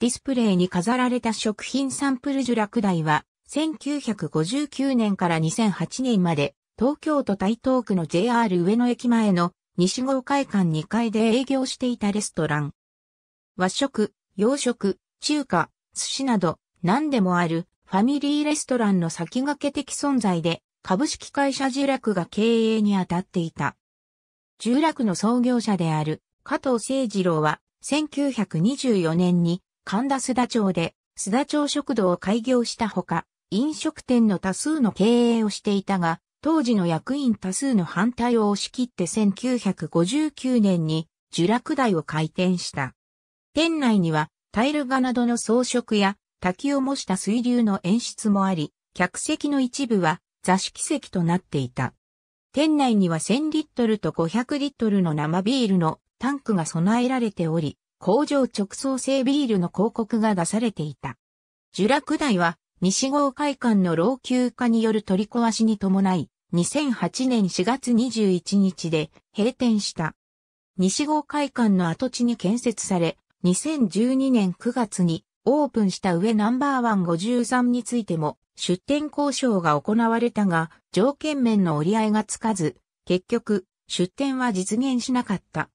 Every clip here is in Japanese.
ディスプレイに飾られた食品サンプル受落台は、1959年から2008年まで、東京都台東区の JR 上野駅前の西郷会館2階で営業していたレストラン。和食、洋食、中華、寿司など何でもあるファミリーレストランの先駆け的存在で株式会社ジュラクが経営に当たっていた。ジュラクの創業者である加藤誠二郎は1924年に神田須田町で須田町食堂を開業したほか、飲食店の多数の経営をしていたが、当時の役員多数の反対を押し切って1959年に聚落台を開店した。店内にはタイル画などの装飾や滝を模した水流の演出もあり、客席の一部は座敷席となっていた。店内には1000リットルと500リットルの生ビールのタンクが備えられており、工場直送製ビールの広告が出されていた。聚落台は西郷会館の老朽化による取り壊しに伴い、2008年4月21日で閉店した。西郷会館の跡地に建設され、2012年9月にオープンした上ナンバーワン53についても出店交渉が行われたが、条件面の折り合いがつかず、結局、出店は実現しなかった。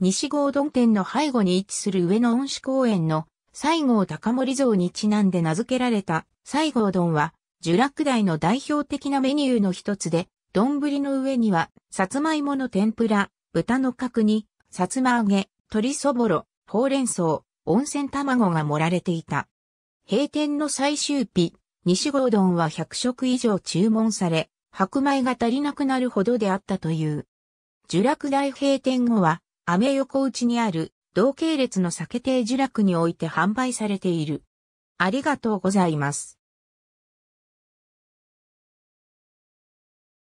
西郷丼店の背後に位置する上野恩賜公園の西郷隆盛像にちなんで名付けられた西郷丼は、聚楽大の代表的なメニューの一つで、丼の上には、さつまいもの天ぷら、豚の角煮、さつま揚げ、鶏そぼろ、ほうれん草、温泉卵が盛られていた。閉店の最終日、西郷丼は100食以上注文され、白米が足りなくなるほどであったという。樹楽大閉店後は、アメ横内にある同系列の酒亭樹楽において販売されている。ありがとうございます。